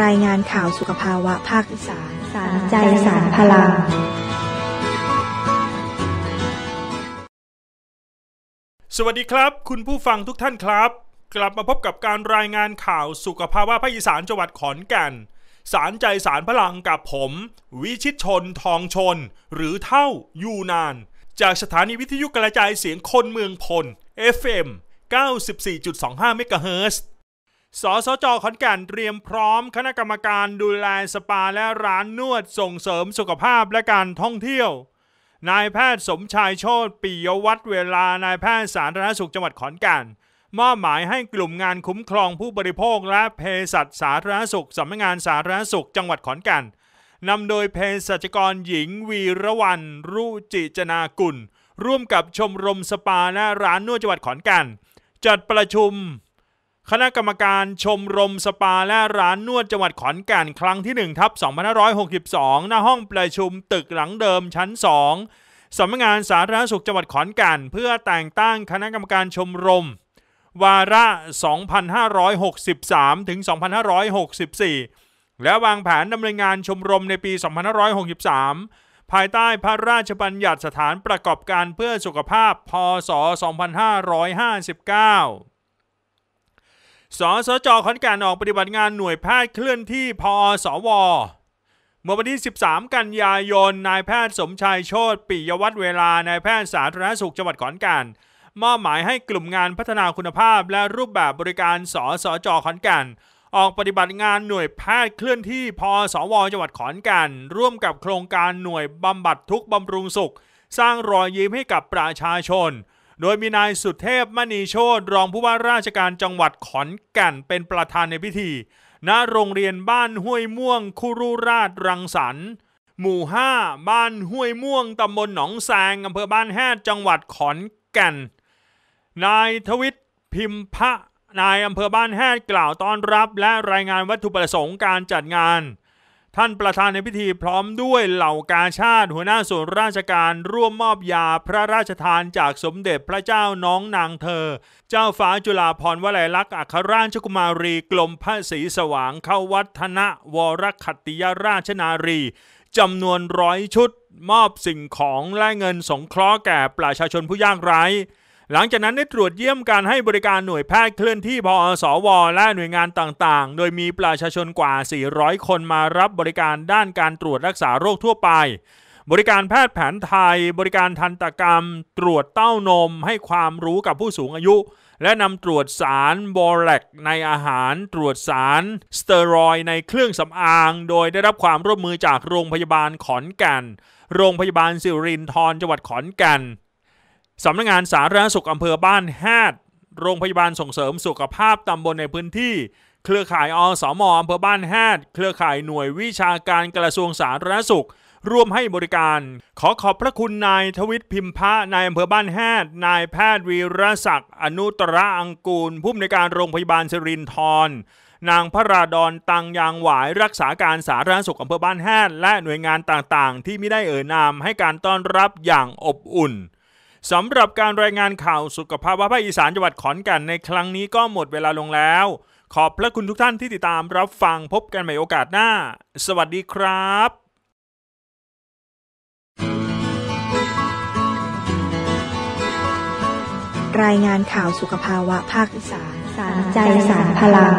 รายงานข่าวสุขภาวะภาคอีสานสารใจสารพลัง สวัสดีครับ คุณผู้ฟังทุกท่านครับ กลับมาพบกับการรายงานข่าวสุขภาวะภาคอีสานจังหวัดขอนแก่นสารใจสารพลังกับผม วิชิตชนทองชน หรือเท่าอยู่นาน จากสถานีวิทยุกระจายเสียงคนเมืองพล FM 94.25 m h ์สสจขอนแก่นเตรียมพร้อมคณะกรรมการดูแลสปาและร้านนวดส่งเสริมสุขภาพและการท่องเที่ยว นายแพทย์สมชายโชตปิยวัฒเวลานายแพทย์สาธารณสุขจังหวัดขอนแก่นมอบหมายให้กลุ่มงานคุ้มครองผู้บริโภคและเภสัชสาธารณสุขสำนักงานสาธารณสุขจังหวัดขอนแก่นนำโดยเภสัชกรหญิง วีระวรรณรุจิจนากุลร่วมกับชมรมสปาและร้านนวดจังหวัดขอนแก่นจัดประชุมคณะกรรมการชมรมสปาและร้านนวดจังหวัดขอนแก่นครั้งที่1ทับ2562หน้าห้องประชุมตึกหลังเดิมชั้น 2 สำนักงานสาธารณสุขจังหวัดขอนแก่นเพื่อแต่งตั้งคณะกรรมการชมรม วาระ 2563ถึง2564 และวางแผนดำเนินงานชมรมในปี2563 ภายใต้พระราชบัญญัติสถานประกอบการเพื่อสุขภาพพศ 2559สสจขอนแก่นออกปฏิบัติงานหน่วยแพทย์เคลื่อนที่พอสว เมื่อวันที่ 13 กันยายน นายแพทย์สมชายโชติ ปิยวัฒน์เวลา นายแพทย์สาธารณสุขจังหวัดขอนแก่นมอบหมายให้กลุ่มงานพัฒนาคุณภาพและรูปแบบบริการสสจขอนแก่นออกปฏิบัติงานหน่วยแพทย์เคลื่อนที่พอสวจังหวัดขอนแก่นร่วมกับโครงการหน่วยบำบัดทุกบำรุงสุข สร้างรอยยิ้มให้กับประชาชนโดยมีนายสุเทพมณีโชตรองผู้ว่าราชการจังหวัดขอนแก่นเป็นประธานในพิธี ณ โรงเรียนบ้านห้วยม่วงคุรุราชรังสรรค์หมู่5บ้านห้วยม่วงตำบลหนองแซงอำเภอบ้านแฮดจังหวัดขอนแก่น นายทวิตพิมพะนายอำเภอบ้านแฮดกล่าวต้อนรับ และรายงานวัตถุประสงค์การจัดงานท่านประธานในพิธีพร้อมด้วยเหล่ากาชาติหัวหน้าส่วนราชการร่วมมอบยาพระราชทานจากสมเด็จพระเจ้าน้องนางเธอ เจ้าฟ้าจุฬาพรวลัยลักษณ์อัครราชกุมารีกลมพระศรีสว่างเข้าวัฒนะวรคัตติยราชนารี จำนวนร้อยชุดมอบสิ่งของและเงินสงเคราะห์แก่ประชาชนผู้ยากไร้หลังจากนั้นได้ตรวจเยี่ยมการให้บริการหน่วยแพทย์เคลื่อนที่พอสวและหน่วยงานต่างๆ โดยมีประชาชนกว่า 400 คนมารับบริการด้านการตรวจรักษาโรคทั่วไป บริการแพทย์แผนไทย บริการทันตกรรม ตรวจเต้านมให้ความรู้กับผู้สูงอายุ และนำตรวจสารบอแลกในอาหาร ตรวจสาร สเตอรอยในเครื่องสำอาง โดยได้รับความร่วมมือจากโรงพยาบาลขอนแก่น โรงพยาบาลสิรินทรจังหวัดขอนแก่นสำนักงงานสาธารณสุขอำเภอบ้านแฮดโรงพยาบาลส่งเสริมสุขภาพตำบลในพื้นที่ เครือข่ายอสมอำเภอบ้านแฮดเครือข่ายหน่วยวิชาการกระทรวงสาธารณสุข ร่วมให้บริการ ขอขอบพระคุณนายทวิตพิมพะนายอำเภอบ้านแฮดนายแพทย์วีรศักดิ์ อนุตระอังกูล ผู้อำนวยการโรงพยาบาลสิรินทรนางพระราดอนตังยางหวายรักษาการสาธารณสุขอำเภอบ้านแฮดและหน่วยงานต่างๆ ที่ไม่ได้เอ่ยนามให้การต้อนรับอย่างอบอุ่นสำหรับการรายงานข่าวสุขภาพภาคอีสานจังหวัดขอนแก่นในครั้งนี้ก็หมดเวลาลงแล้ว ขอบพระคุณทุกท่านที่ติดตามรับฟังพบกันใหม่โอกาสหน้า สวัสดีครับ รายงานข่าวสุขภาวะภาคอีสาน สารใจสารพลัง